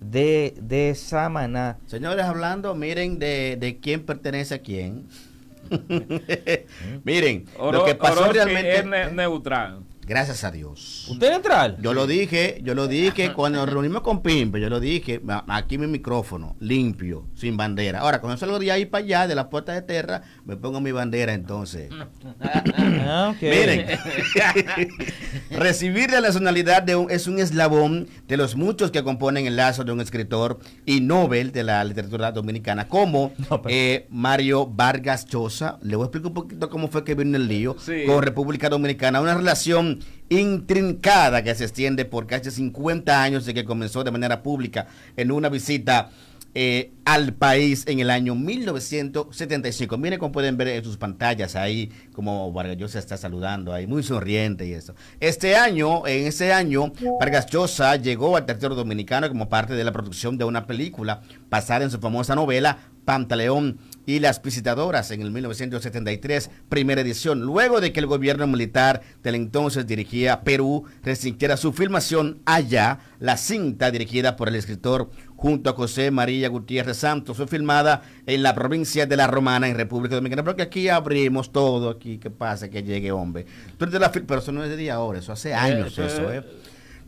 de, de Samaná. Señores, hablando, miren de, de quién pertenece a quién. miren, lo que pasó realmente... Es neutral. Gracias a Dios. ¿Usted neutral? Yo lo dije, yo lo dije cuando reunimos con Pimpe, yo lo dije, aquí mi micrófono, limpio, sin bandera. Ahora, cuando salgo de ahí para allá, de la puerta de tierra, me pongo mi bandera entonces. Ah, miren, Recibir la nacionalidad de es un eslabón de los muchos que componen el lazo de un escritor y Nobel de la literatura dominicana como eh, Mario Vargas Llosa. Le voy a explicar un poquito cómo fue que vino el lío con República Dominicana. Una relación intrincada que se extiende por casi 50 años de que comenzó de manera pública en una visita eh, al país en el año 1975. Miren como pueden ver en sus pantallas ahí, como Vargas Llosa está saludando ahí, muy sonriente y eso. Este año, en ese año, Vargas Llosa llegó al territorio dominicano como parte de la producción de una película basada en su famosa novela Pantaleón y las visitadoras en el 1973, primera edición, luego de que el gobierno militar del entonces dirigía Perú restringiera su filmación allá, la cinta dirigida por el escritor junto a José María Gutiérrez Santos, fue filmada en la provincia de La Romana, en República Dominicana, porque aquí abrimos todo, aquí que pase que llegue hombre. pero eso no es de día ahora, eso hace eh, años, eh, eso, ¿eh?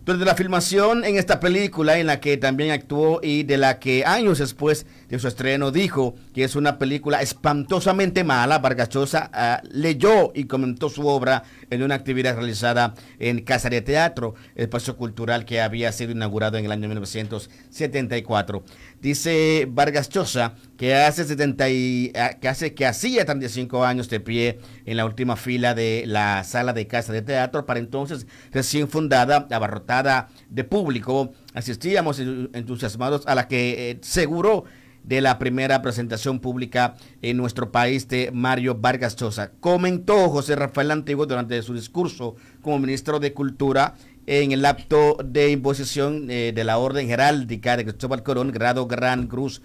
Durante la filmación en esta película, en la que también actuó y de la que años después de su estreno dijo que es una película espantosamente mala, Vargas Chosa ah, leyó y comentó su obra en una actividad realizada en Casa de Teatro, espacio cultural que había sido inaugurado en el año 1974. Dice Vargas Chosa, que hace 70 y, ah, que hace que hacía 35 años de pie en la última fila de la sala de casa de teatro para entonces recién fundada, abarrotada de público. Asistíamos entusiasmados a la que eh, seguro de la primera presentación pública en nuestro país de Mario Vargas Llosa. Comentó José Rafael Antiguo durante su discurso como ministro de Cultura en el acto de imposición eh, de la Orden Heráldica de Cristóbal Corón grado Gran Cruz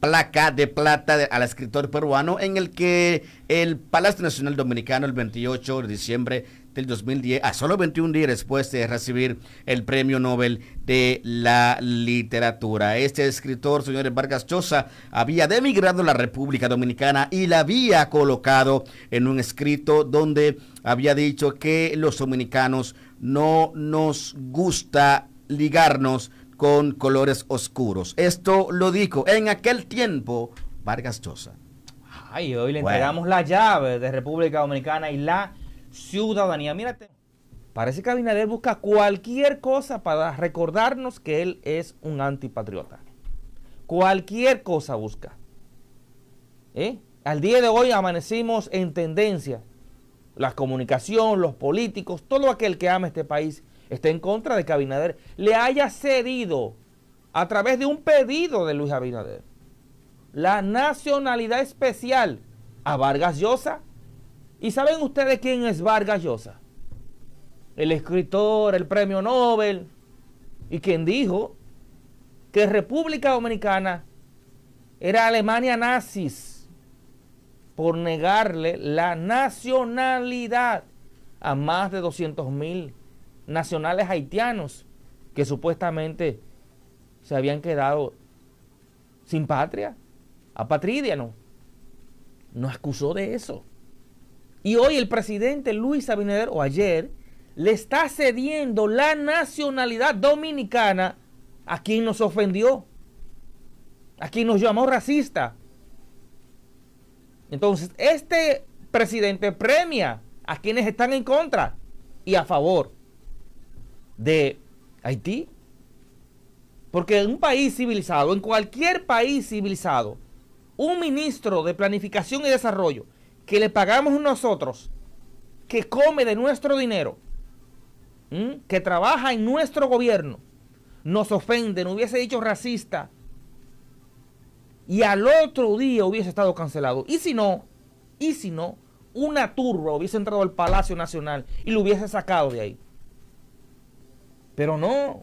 placa de plata al escritor peruano en el que el Palacio Nacional Dominicano el 28 de diciembre del 2010, a solo 21 días después de recibir el Premio Nobel de la Literatura. Este escritor, señores Vargas Llosa, había demigrado a la República Dominicana y la había colocado en un escrito donde había dicho que los dominicanos no nos gusta ligarnos con colores oscuros. Esto lo dijo en aquel tiempo Vargas Llosa. Ay, hoy le entregamos la llave de República Dominicana y la ciudadanía. Mírate. Parece que Abinader busca cualquier cosa para recordarnos que él es un antipatriota. Cualquier cosa busca. ¿Eh? Al día de hoy amanecimos en tendencia. La comunicación, los políticos, todo aquel que ama este país está en contra de que Abinader le haya cedido a través de un pedido de Luis Abinader la nacionalidad especial a Vargas Llosa. ¿Y saben ustedes quién es Vargas Llosa? El escritor, el premio Nobel, y quien dijo que República Dominicana era Alemania nazis por negarle la nacionalidad a más de 200 mil nacionales haitianos que supuestamente se habían quedado sin patria, no Nos acusó de eso. Y hoy el presidente Luis Abinader, o ayer, le está cediendo la nacionalidad dominicana a quien nos ofendió, a quien nos llamó racista. Entonces, este presidente premia a quienes están en contra y a favor de Haití. Porque en un país civilizado, en cualquier país civilizado, un ministro de planificación y desarrollo que le pagamos nosotros, que come de nuestro dinero, que trabaja en nuestro gobierno, nos ofende, no hubiese dicho racista, y al otro día hubiese estado cancelado. Y si no, y si no, una turba hubiese entrado al Palacio Nacional y lo hubiese sacado de ahí. Pero no,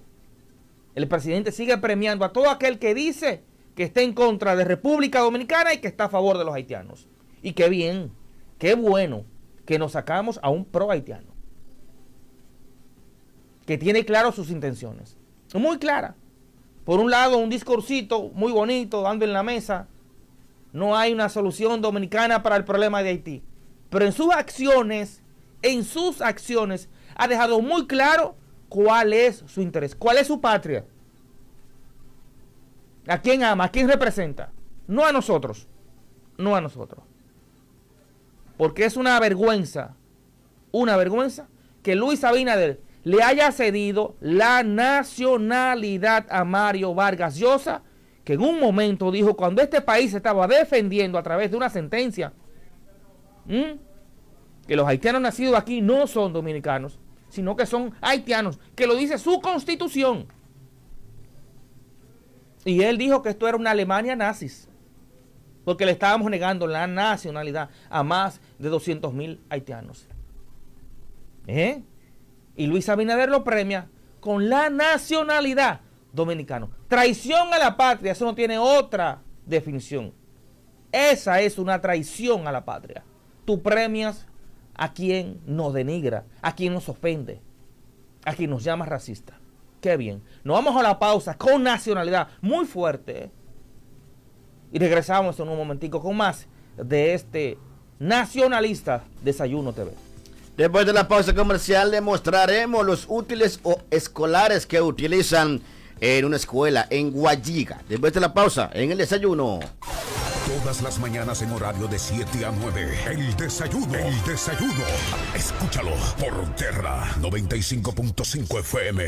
el presidente sigue premiando a todo aquel que dice que está en contra de República Dominicana y que está a favor de los haitianos. Y qué bien, qué bueno que nos sacamos a un pro haitiano. Que tiene claro sus intenciones. Muy clara. Por un lado, un discursito muy bonito, dando en la mesa. No hay una solución dominicana para el problema de Haití. Pero en sus acciones, en sus acciones, ha dejado muy claro cuál es su interés, cuál es su patria, a quién ama, a quién representa, no a nosotros, no a nosotros. Porque es una vergüenza, una vergüenza que Luis Abinader le haya cedido la nacionalidad a Mario Vargas Llosa, que en un momento dijo cuando este país estaba defendiendo a través de una sentencia, que los haitianos nacidos aquí no son dominicanos sino que son haitianos, que lo dice su constitución. Y él dijo que esto era una Alemania nazis, porque le estábamos negando la nacionalidad a más de 200 mil haitianos. ¿Eh? Y Luis Abinader lo premia con la nacionalidad dominicana. Traición a la patria, eso no tiene otra definición. Esa es una traición a la patria. Tú premias a quien nos denigra, a quien nos ofende, a quien nos llama racista. Qué bien. Nos vamos a la pausa con nacionalidad muy fuerte. Y regresamos en un momentico con más de este nacionalista Desayuno TV. Después de la pausa comercial le mostraremos los útiles o escolares que utilizan en una escuela en Guayiga. Después de la pausa, en el desayuno. Todas las mañanas en horario de 7 a 9. El desayuno. El desayuno. Escúchalo por Terra 95.5 FM.